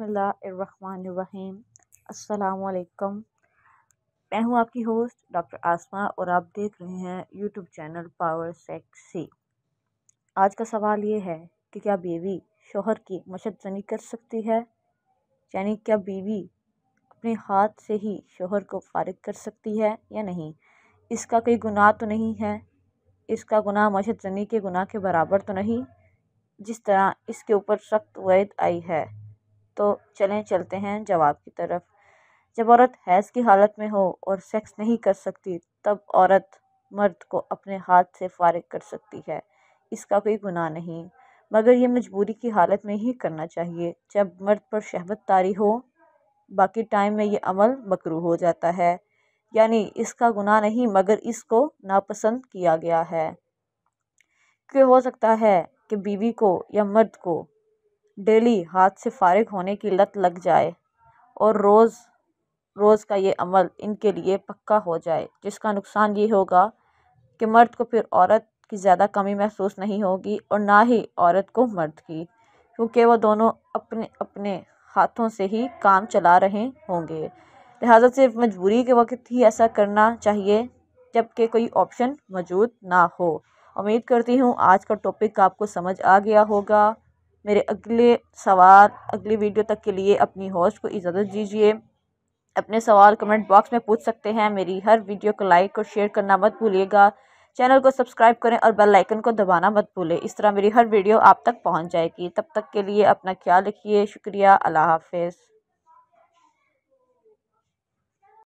बसमीम अल्लाम मैं हूं आपकी होस्ट डॉक्टर आसमा और आप देख रहे हैं यूट्यूब चैनल पावर सेक्सी आज का सवाल ये है कि क्या बीवी शोहर की मशद जनी कर सकती है यानी क्या बीवी अपने हाथ से ही शोहर को फारग कर सकती है या नहीं इसका कोई गुनाह तो नहीं है इसका गुनाह मशद जनी के गुनाह के बराबर तो नहीं जिस तरह इसके ऊपर सख्त वैद आई है तो चलें चलते हैं जवाब की तरफ जब औरत हैज़ की हालत में हो और सेक्स नहीं कर सकती तब औरत मर्द को अपने हाथ से फारग कर सकती है इसका कोई गुनाह नहीं मगर यह मजबूरी की हालत में ही करना चाहिए जब मर्द पर शहबत तारी हो बाकी टाइम में ये अमल मकरू हो जाता है यानी इसका गुनाह नहीं मगर इसको नापसंद किया गया है क्यों हो सकता है कि बीवी को या मर्द को डेली हाथ से फारग होने की लत लग जाए और रोज़ रोज़ का ये अमल इनके लिए पक्का हो जाए जिसका नुकसान ये होगा कि मर्द को फिर औरत की ज़्यादा कमी महसूस नहीं होगी और ना ही औरत को मर्द की क्योंकि वह दोनों अपने अपने हाथों से ही काम चला रहे होंगे लिहाजा सिर्फ मजबूरी के वक्त ही ऐसा करना चाहिए जबकि कोई ऑप्शन मौजूद ना हो उम्मीद करती हूँ आज का टॉपिक आपको समझ आ गया होगा मेरे अगले सवाल अगली वीडियो तक के लिए अपनी होस्ट को इजाज़त दीजिए अपने सवाल कमेंट बॉक्स में पूछ सकते हैं मेरी हर वीडियो को लाइक और शेयर करना मत भूलिएगा चैनल को सब्सक्राइब करें और बेल आइकन को दबाना मत भूलें इस तरह मेरी हर वीडियो आप तक पहुंच जाएगी तब तक के लिए अपना ख्याल रखिए शुक्रिया अल्लाह हाफिज़